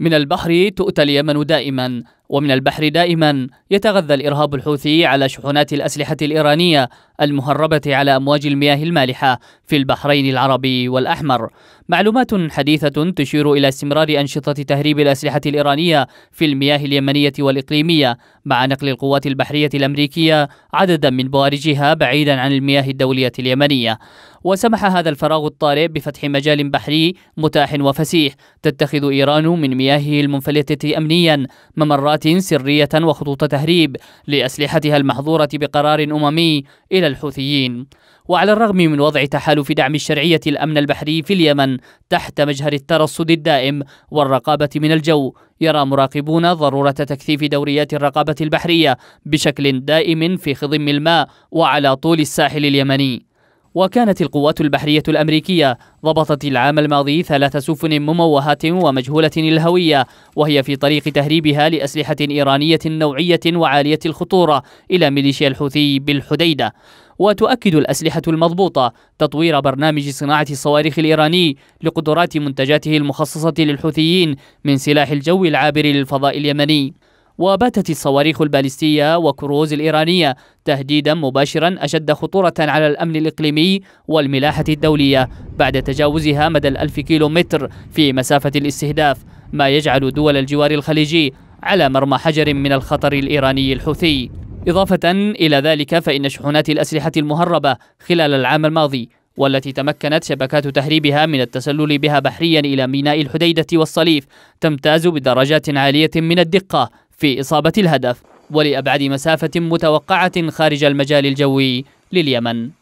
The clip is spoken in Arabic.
من البحر تؤتى اليمن دائما ومن البحر دائما يتغذى الإرهاب الحوثي على شحنات الأسلحة الإيرانية المهربة على أمواج المياه المالحة في البحرين العربي والأحمر معلومات حديثة تشير إلى استمرار أنشطة تهريب الأسلحة الإيرانية في المياه اليمنية والإقليمية مع نقل القوات البحرية الأمريكية عددا من بوارجها بعيدا عن المياه الدولية اليمنية وسمح هذا الفراغ الطارئ بفتح مجال بحري متاح وفسيح تتخذ إيران من مياهه المنفلتة أمنيا ممرات سرية وخطوط تهريب لأسلحتها المحظورة بقرار أممي إلى الحوثيين وعلى الرغم من وضع تحالف دعم الشرعية الأمن البحري في اليمن تحت مجهر الترصد الدائم والرقابة من الجو يرى مراقبون ضرورة تكثيف دوريات الرقابة البحرية بشكل دائم في خضم الماء وعلى طول الساحل اليمني وكانت القوات البحرية الأمريكية ضبطت العام الماضي ثلاث سفن مموهة ومجهولة الهوية وهي في طريق تهريبها لأسلحة إيرانية نوعية وعالية الخطورة إلى ميليشيا الحوثي بالحديدة وتؤكد الأسلحة المضبوطة تطوير برنامج صناعة الصواريخ الإيراني لقدرات منتجاته المخصصة للحوثيين من سلاح الجو العابر للفضاء اليمني وباتت الصواريخ البالستية وكروز الإيرانية تهديدا مباشرا أشد خطورة على الأمن الإقليمي والملاحة الدولية بعد تجاوزها مدى الألف كيلومتر في مسافة الاستهداف ما يجعل دول الجوار الخليجي على مرمى حجر من الخطر الإيراني الحوثي إضافة إلى ذلك فإن شحنات الأسلحة المهربة خلال العام الماضي والتي تمكنت شبكات تهريبها من التسلل بها بحريا إلى ميناء الحديدة والصليف تمتاز بدرجات عالية من الدقة في إصابة الهدف ولأبعد مسافة متوقعة خارج المجال الجوي لليمن